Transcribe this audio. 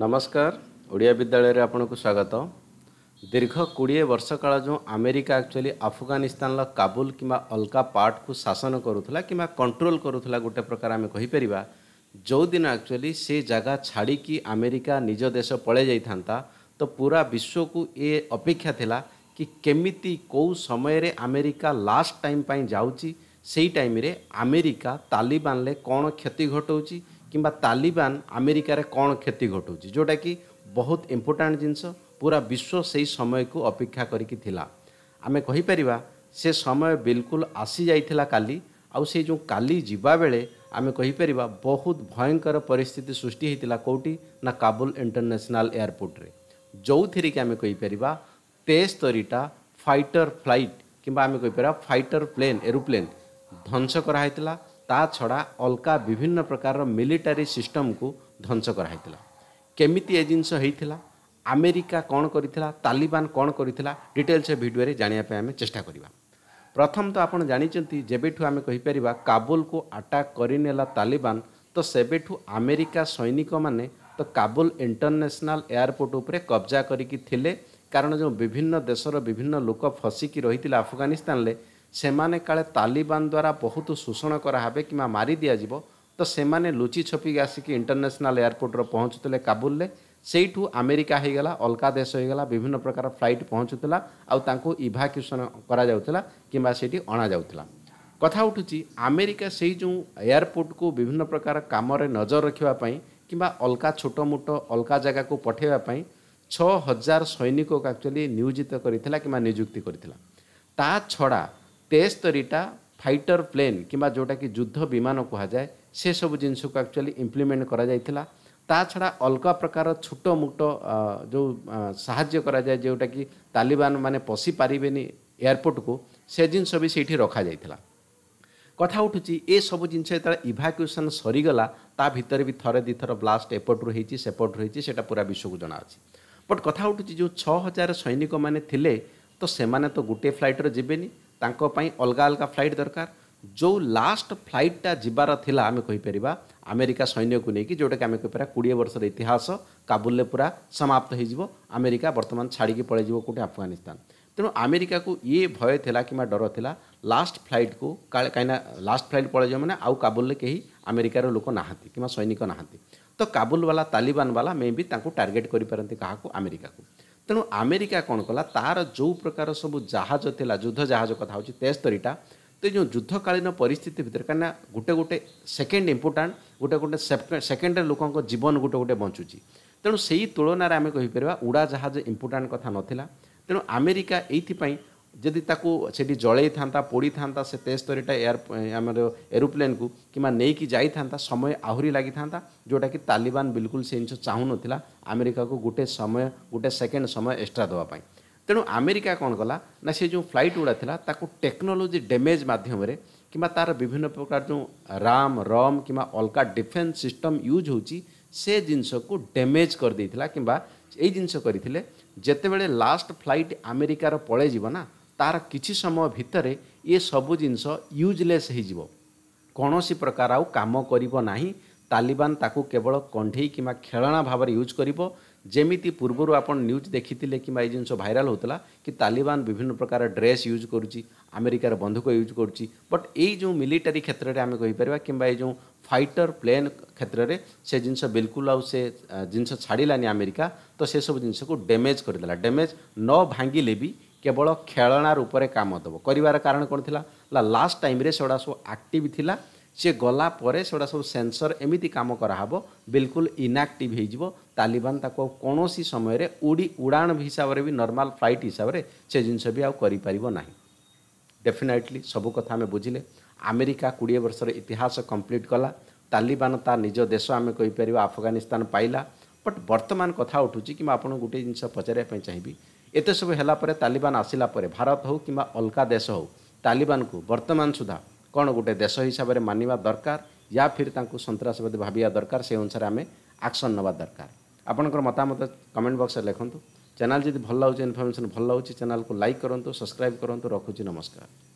ନମସ୍କାର ଓଡ଼ିଆ ବିଦ୍ୟାଳୟରେ ଆପଣଙ୍କୁ ସ୍ୱାଗତ ଦୀର୍ଘ କୋଡ଼ିଏ ବର୍ଷ କାଳ ଯେଉଁ ଆମେରିକା ଆକ୍ଚୁଆଲି ଆଫଗାନିସ୍ତାନର କାବୁଲ କିମ୍ବା ଅଲଗା ପାର୍ଟକୁ ଶାସନ କରୁଥିଲା କିମ୍ବା କଣ୍ଟ୍ରୋଲ କରୁଥିଲା ଗୋଟେ ପ୍ରକାର ଆମେ କହିପାରିବା ଯେଉଁଦିନ ଆକ୍ଚୁଆଲି ସେ ଜାଗା ଛାଡ଼ିକି ଆମେରିକା ନିଜ ଦେଶ ପଳାଇ ଯାଇଥାନ୍ତା ତ ପୁରା ବିଶ୍ୱକୁ ଏ ଅପେକ୍ଷା ଥିଲା କି କେମିତି କେଉଁ ସମୟରେ ଆମେରିକା ଲାଷ୍ଟ ଟାଇମ୍ ପାଇଁ ଯାଉଛି ସେଇ ଟାଇମ୍ରେ ଆମେରିକା ତାଲିବାନରେ କ'ଣ କ୍ଷତି ଘଟାଉଛି କିମ୍ବା ତାଲିବାନ ଆମେରିକାରେ କ'ଣ କ୍ଷତି ଘଟୁଛି ଯେଉଁଟାକି ବହୁତ ଇମ୍ପୋର୍ଟାଣ୍ଟ ଜିନିଷ ପୁରା ବିଶ୍ୱ ସେଇ ସମୟକୁ ଅପେକ୍ଷା କରିକି ଥିଲା ଆମେ କହିପାରିବା ସେ ସମୟ ବିଲକୁଲ ଆସିଯାଇଥିଲା କାଲି ଆଉ ସେ ଯେଉଁ କାଲି ଯିବାବେଳେ ଆମେ କହିପାରିବା ବହୁତ ଭୟଙ୍କର ପରିସ୍ଥିତି ସୃଷ୍ଟି ହୋଇଥିଲା କେଉଁଠି ନା କାବୁଲ ଇଣ୍ଟରନ୍ୟାସନାଲ ଏୟାରପୋର୍ଟରେ ଯେଉଁଥିରେ କି ଆମେ କହିପାରିବା ତେସ୍ତରୀଟା ଫାଇଟର ଫ୍ଲାଇଟ୍ କିମ୍ବା ଆମେ କହିପାରିବା ଫାଇଟର ପ୍ଲେନ୍ ଏରୋପ୍ଲେନ୍ ଧ୍ୱଂସ କରାହେଇଥିଲା ତା ଛଡ଼ା ଅଲଗା ବିଭିନ୍ନ ପ୍ରକାରର ମିଲିଟାରୀ ସିଷ୍ଟମକୁ ଧ୍ୱଂସ କରାହେଇଥିଲା କେମିତି ଏ ଜିନିଷ ହେଇଥିଲା ଆମେରିକା କ'ଣ କରିଥିଲା ତାଲିବାନ କ'ଣ କରିଥିଲା ଡିଟେଲ୍ସ ସେ ଭିଡ଼ିଓରେ ଜାଣିବା ପାଇଁ ଆମେ ଚେଷ୍ଟା କରିବା ପ୍ରଥମ ତ ଆପଣ ଜାଣିଛନ୍ତି ଯେବେଠୁ ଆମେ କହିପାରିବା କାବୁଲକୁ ଆଟାକ୍ କରିନେଲା ତାଲିବାନ ତ ସେବେଠୁ ଆମେରିକା ସୈନିକମାନେ ତ କାବୁଲ ଇଣ୍ଟରନ୍ୟାସନାଲ ଏୟାରପୋର୍ଟ ଉପରେ କବ୍ଜା କରିକି ଥିଲେ କାରଣ ଯେଉଁ ବିଭିନ୍ନ ଦେଶର ବିଭିନ୍ନ ଲୋକ ଫସିକି ରହିଥିଲେ ଆଫଗାନିସ୍ତାନରେ ସେମାନେ କାଳେ ତାଲିବାନ ଦ୍ୱାରା ବହୁତ ଶୋଷଣ କରାହେବେ କିମ୍ବା ମାରି ଦିଆଯିବ ତ ସେମାନେ ଲୁଚି ଛପିକି ଆସିକି ଇଣ୍ଟରନ୍ୟାସନାଲ୍ ଏୟାରପୋର୍ଟରେ ପହଞ୍ଚୁଥିଲେ କାବୁଲରେ ସେଇଠୁ ଆମେରିକା ହୋଇଗଲା ଅଲଗା ଦେଶ ହୋଇଗଲା ବିଭିନ୍ନ ପ୍ରକାର ଫ୍ଲାଇଟ୍ ପହଞ୍ଚୁଥିଲା ଆଉ ତାଙ୍କୁ ଇଭାକ୍ୟୁସନ୍ କରାଯାଉଥିଲା କିମ୍ବା ସେଇଠି ଅଣାଯାଉଥିଲା କଥା ଉଠୁଛି ଆମେରିକା ସେଇ ଯେଉଁ ଏୟାରପୋର୍ଟକୁ ବିଭିନ୍ନ ପ୍ରକାର କାମରେ ନଜର ରଖିବା ପାଇଁ କିମ୍ବା ଅଲଗା ଛୋଟମୋଟ ଅଲଗା ଜାଗାକୁ ପଠାଇବା ପାଇଁ ଛଅ ହଜାର ସୈନିକକୁ ଆକ୍ଚୁଆଲି ନିୟୋଜିତ କରିଥିଲା କିମ୍ବା ନିଯୁକ୍ତି କରିଥିଲା ତା ଛଡ଼ା ତେସ୍ତରୀଟା ଫାଇଟର ପ୍ଲେନ୍ କିମ୍ବା ଯେଉଁଟାକି ଯୁଦ୍ଧ ବିମାନ କୁହାଯାଏ ସେସବୁ ଜିନିଷକୁ ଆକ୍ଚୁଆଲି ଇମ୍ପ୍ଲିମେଣ୍ଟ କରାଯାଇଥିଲା ତା ଛଡ଼ା ଅଲଗା ପ୍ରକାର ଛୋଟ ମୋଟ ଯେଉଁ ସାହାଯ୍ୟ କରାଯାଏ ଯେଉଁଟାକି ତାଲିବାନ ମାନେ ପଶି ପାରିବେନି ଏୟାରପୋର୍ଟକୁ ସେ ଜିନିଷ ବି ସେଇଠି ରଖାଯାଇଥିଲା କଥା ଉଠୁଛି ଏସବୁ ଜିନିଷ ଯେତେବେଳେ ଇଭାକ୍ୟୁଏସନ୍ ସରିଗଲା ତା ଭିତରେ ବି ଥରେ ଦୁଇଥର ବ୍ଲାଷ୍ଟ ଏପଟରୁ ହେଇଛି ସେପଟରୁ ହେଇଛି ସେଇଟା ପୁରା ବିଶ୍ୱକୁ ଜଣାଅଛି ବଟ୍ କଥା ଉଠୁଛି ଯେଉଁ ଛଅ ହଜାର ସୈନିକମାନେ ଥିଲେ ତ ସେମାନେ ତ ଗୋଟିଏ ଫ୍ଲାଇଟ୍ରେ ଯିବେନି ତାଙ୍କ ପାଇଁ ଅଲଗା ଅଲଗା ଫ୍ଲାଇଟ୍ ଦରକାର ଯେଉଁ ଲାଷ୍ଟ ଫ୍ଲାଇଟ୍ଟା ଯିବାର ଥିଲା ଆମେ କହିପାରିବା ଆମେରିକା ସୈନ୍ୟକୁ ନେଇକି ଯେଉଁଟାକି ଆମେ କହିପାରିବା କୋଡ଼ିଏ ବର୍ଷର ଇତିହାସ କାବୁଲରେ ପୁରା ସମାପ୍ତ ହୋଇଯିବ ଆମେରିକା ବର୍ତ୍ତମାନ ଛାଡ଼ିକି ପଳାଇଯିବ କେଉଁଠି ଆଫଗାନିସ୍ତାନ ତେଣୁ ଆମେରିକାକୁ ଇଏ ଭୟ ଥିଲା କିମ୍ବା ଡର ଥିଲା ଲାଷ୍ଟ ଫ୍ଲାଇଟ୍କୁ କାହିଁକିନା ଲାଷ୍ଟ ଫ୍ଲାଇଟ୍ ପଳାଇଯିବ ମାନେ ଆଉ କାବୁଲରେ କେହି ଆମେରିକାର ଲୋକ ନାହାନ୍ତି କିମ୍ବା ସୈନିକ ନାହାନ୍ତି ତ କାବୁଲବାଲା ତାଲିବାନବାଲା ମେ ବି ତାଙ୍କୁ ଟାର୍ଗେଟ୍ କରିପାରନ୍ତି କାହାକୁ ଆମେରିକାକୁ ତେଣୁ ଆମେରିକା କ'ଣ କଲା ତାହାର ଯେଉଁ ପ୍ରକାର ସବୁ ଜାହାଜ ଥିଲା ଯୁଦ୍ଧ ଜାହାଜ କଥା ହେଉଛି ତେସ୍ତରୀଟା ତ ଯେଉଁ ଯୁଦ୍ଧକାଳୀନ ପରିସ୍ଥିତି ଭିତରେ କାହିଁକିନା ଗୋଟେ ଗୋଟେ ସେକେଣ୍ଡ ଇମ୍ପୋର୍ଟାଣ୍ଟ ଗୋଟେ ଗୋଟେ ସେକେଣ୍ଡରେ ଲୋକଙ୍କ ଜୀବନ ଗୋଟେ ଗୋଟେ ବଞ୍ଚୁଛି ତେଣୁ ସେଇ ତୁଳନାରେ ଆମେ କହିପାରିବା ଉଡ଼ାଜାହାଜ ଇମ୍ପୋର୍ଟାଣ୍ଟ କଥା ନଥିଲା ତେଣୁ ଆମେରିକା ଏଇଥିପାଇଁ ଯଦି ତାକୁ ସେଠି ଜଳେଇଥାନ୍ତା ପୋଡ଼ିଥାନ୍ତା ସେ ତେସ୍ତରୀଟା ଏୟାର ଆମର ଏରୋପ୍ଲେନ୍କୁ କିମ୍ବା ନେଇକି ଯାଇଥାନ୍ତା ସମୟ ଆହୁରି ଲାଗିଥାନ୍ତା ଯେଉଁଟାକି ତାଲିବାନ ବିଲକୁଲ ସେ ଜିନିଷ ଚାହୁଁନଥିଲା ଆମେରିକାକୁ ଗୋଟେ ସମୟ ଗୋଟେ ସେକେଣ୍ଡ ସମୟ ଏକ୍ସଟ୍ରା ଦେବା ପାଇଁ ତେଣୁ ଆମେରିକା କ'ଣ କଲା ନା ସେ ଯେଉଁ ଫ୍ଲାଇଟ୍ ଗୁଡ଼ା ଥିଲା ତାକୁ ଟେକ୍ନୋଲୋଜି ଡ୍ୟାମେଜ୍ ମାଧ୍ୟମରେ କିମ୍ବା ତା'ର ବିଭିନ୍ନ ପ୍ରକାର ଯେଉଁ ରାମ୍ ରମ୍ କିମ୍ବା ଅଲଗା ଡିଫେନ୍ସ ସିଷ୍ଟମ୍ ୟୁଜ୍ ହେଉଛି ସେ ଜିନିଷକୁ ଡ୍ୟାମେଜ୍ କରିଦେଇଥିଲା କିମ୍ବା ଏଇ ଜିନିଷ କରିଥିଲେ ଯେତେବେଳେ ଲାଷ୍ଟ ଫ୍ଲାଇଟ୍ ଆମେରିକାର ପଳେଇଯିବ ନା তার কিছি সময় ভিতরে এ সব জিনিস ইউজলেস হিজিবো কোনসি প্রকার আউ কামো করিব নাহি তালেবান তাকু কেবল কন্ডে কিমা খেলনা ভাবর ইউজ করিব जेमिति পূর্বৰ आपण নিউজ দেখিtile কিবা এই জিনছ ভাইরাল होतলা কি তালেবান বিভিন্ন প্রকার ড্রেস ইউজ করুচি আমেৰিকাৰ বন্দুক ইউজ করুচি বাট এই যো Militery ক্ষেত্রৰে আমি ক'ই পৰিব কিবা এই যো ফাইটার প্লেন ক্ষেত্রৰে সে জিনছৰ বিলকুল আউ সে জিনছ ছাঢ়িলা নি আমেৰিকা তো সে সব জিনছক ডেমেজ কৰিদলা ডেমেজ ন ভাঙি লেবি କେବଳ ଖେଳଣା ରୂପରେ କାମ ଦେବ କରିବାର କାରଣ କ'ଣ ଥିଲା ଲାଷ୍ଟ ଟାଇମ୍ରେ ସେଗୁଡ଼ା ସବୁ ଆକ୍ଟିଭ୍ ଥିଲା ସିଏ ଗଲା ପରେ ସେଗୁଡ଼ା ସବୁ ସେନ୍ସର ଏମିତି କାମ କରାହେବ ବିଲକୁଲ ଇନାକ୍ଟିଭ୍ ହେଇଯିବ ତାଲିବାନ ତାକୁ ଆଉ କୌଣସି ସମୟରେ ଉଡ଼ି ଉଡ଼ାଣ ହିସାବରେ ବି ନର୍ମାଲ ଫ୍ଲାଇଟ୍ ହିସାବରେ ସେ ଜିନିଷ ବି ଆଉ କରିପାରିବ ନାହିଁ ଡେଫିନାଇଟଲି ସବୁ କଥା ଆମେ ବୁଝିଲେ ଆମେରିକା କୋଡ଼ିଏ ବର୍ଷର ଇତିହାସ କମ୍ପ୍ଲିଟ୍ କଲା ତାଲିବାନ ତା ନିଜ ଦେଶ ଆମେ କହିପାରିବା ଆଫଗାନିସ୍ତାନ ପାଇଲା ବଟ୍ ବର୍ତ୍ତମାନ କଥା ଉଠୁଛି କିମ୍ବା ଆପଣଙ୍କୁ ଗୋଟିଏ ଜିନିଷ ପଚାରିବା ପାଇଁ ଚାହିଁବି ଏତେ ସବୁ ହେଲା ପରେ ତାଲିବାନ ଆସିଲା ପରେ ଭାରତ ହେଉ କିମ୍ବା ଅଲଗା ଦେଶ ହେଉ ତାଲିବାନକୁ ବର୍ତ୍ତମାନ ସୁଦ୍ଧା କ'ଣ ଗୋଟେ ଦେଶ ହିସାବରେ ମାନିବା ଦରକାର ୟା ଫିର୍ ତାଙ୍କୁ ସନ୍ତାସବାଦୀ ଭାବିବା ଦରକାର ସେ ଅନୁସାରେ ଆମେ ଆକ୍ସନ୍ ନେବା ଦରକାର ଆପଣଙ୍କର ମତାମତ କମେଣ୍ଟ ବକ୍ସରେ ଲେଖନ୍ତୁ ଚ୍ୟାନେଲ୍ ଯଦି ଭଲ ଲାଗୁଛି ଇନଫର୍ମେସନ୍ ଭଲ ଲାଗୁଛି ଚ୍ୟାନେଲ୍କୁ ଲାଇକ୍ କରନ୍ତୁ ସବସ୍କ୍ରାଇବ୍ କରନ୍ତୁ ରଖୁଛି ନମସ୍କାର